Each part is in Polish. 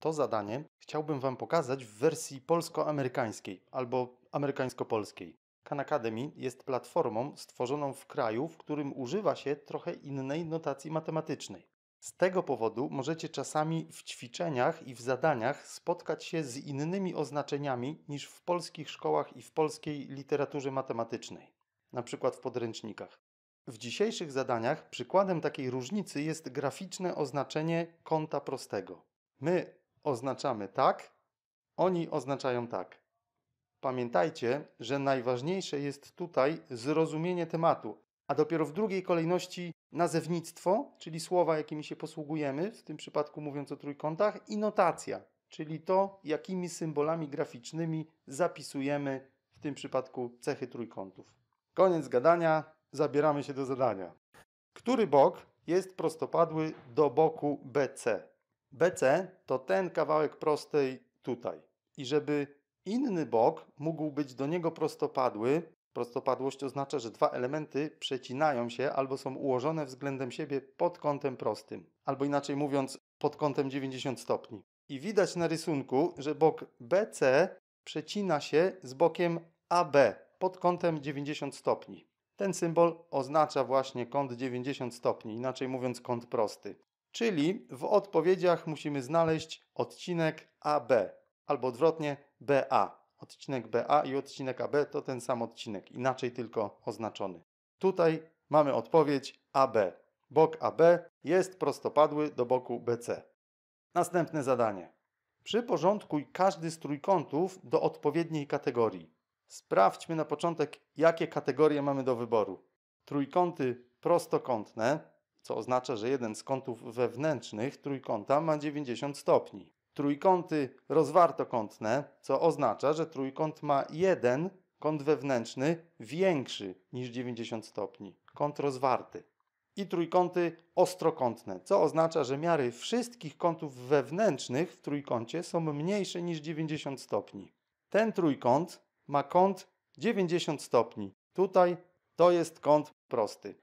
To zadanie chciałbym Wam pokazać w wersji polsko-amerykańskiej albo amerykańsko-polskiej. Khan Academy jest platformą stworzoną w kraju, w którym używa się trochę innej notacji matematycznej. Z tego powodu możecie czasami w ćwiczeniach i w zadaniach spotkać się z innymi oznaczeniami niż w polskich szkołach i w polskiej literaturze matematycznej, na przykład w podręcznikach. W dzisiejszych zadaniach przykładem takiej różnicy jest graficzne oznaczenie kąta prostego. My oznaczamy tak, oni oznaczają tak. Pamiętajcie, że najważniejsze jest tutaj zrozumienie tematu, a dopiero w drugiej kolejności nazewnictwo, czyli słowa, jakimi się posługujemy, w tym przypadku mówiąc o trójkątach, i notacja, czyli to, jakimi symbolami graficznymi zapisujemy w tym przypadku cechy trójkątów. Koniec gadania, zabieramy się do zadania. Który bok jest prostopadły do boku BC? BC to ten kawałek prostej tutaj. I żeby inny bok mógł być do niego prostopadły, prostopadłość oznacza, że dwa elementy przecinają się albo są ułożone względem siebie pod kątem prostym, albo inaczej mówiąc pod kątem 90 stopni. I widać na rysunku, że bok BC przecina się z bokiem AB pod kątem 90 stopni. Ten symbol oznacza właśnie kąt 90 stopni, inaczej mówiąc kąt prosty. Czyli w odpowiedziach musimy znaleźć odcinek AB albo odwrotnie BA. Odcinek BA i odcinek AB to ten sam odcinek, inaczej tylko oznaczony. Tutaj mamy odpowiedź AB. Bok AB jest prostopadły do boku BC. Następne zadanie. Przyporządkuj każdy z trójkątów do odpowiedniej kategorii. Sprawdźmy na początek, jakie kategorie mamy do wyboru. Trójkąty prostokątne, co oznacza, że jeden z kątów wewnętrznych trójkąta ma 90 stopni. Trójkąty rozwartokątne, co oznacza, że trójkąt ma jeden kąt wewnętrzny większy niż 90 stopni, kąt rozwarty. I trójkąty ostrokątne, co oznacza, że miary wszystkich kątów wewnętrznych w trójkącie są mniejsze niż 90 stopni. Ten trójkąt ma kąt 90 stopni. Tutaj to jest kąt prosty.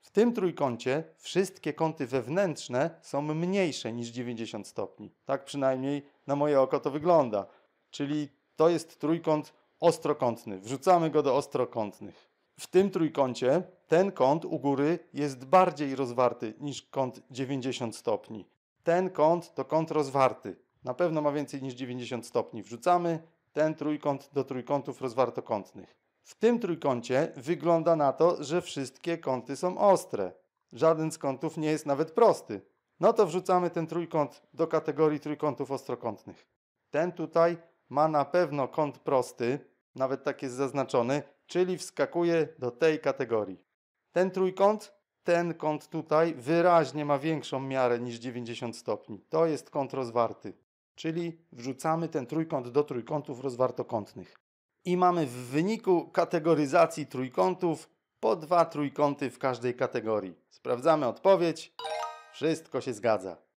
W tym trójkącie wszystkie kąty wewnętrzne są mniejsze niż 90 stopni. Tak przynajmniej na moje oko to wygląda. Czyli to jest trójkąt ostrokątny. Wrzucamy go do ostrokątnych. W tym trójkącie ten kąt u góry jest bardziej rozwarty niż kąt 90 stopni. Ten kąt to kąt rozwarty. Na pewno ma więcej niż 90 stopni. Wrzucamy ten trójkąt do trójkątów rozwartokątnych. W tym trójkącie wygląda na to, że wszystkie kąty są ostre. Żaden z kątów nie jest nawet prosty. No to wrzucamy ten trójkąt do kategorii trójkątów ostrokątnych. Ten tutaj ma na pewno kąt prosty, nawet tak jest zaznaczony, czyli wskakuje do tej kategorii. Ten trójkąt, ten kąt tutaj wyraźnie ma większą miarę niż 90 stopni. To jest kąt rozwarty, czyli wrzucamy ten trójkąt do trójkątów rozwartokątnych i mamy w wyniku kategoryzacji trójkątów po dwa trójkąty w każdej kategorii. Sprawdzamy odpowiedź. Wszystko się zgadza.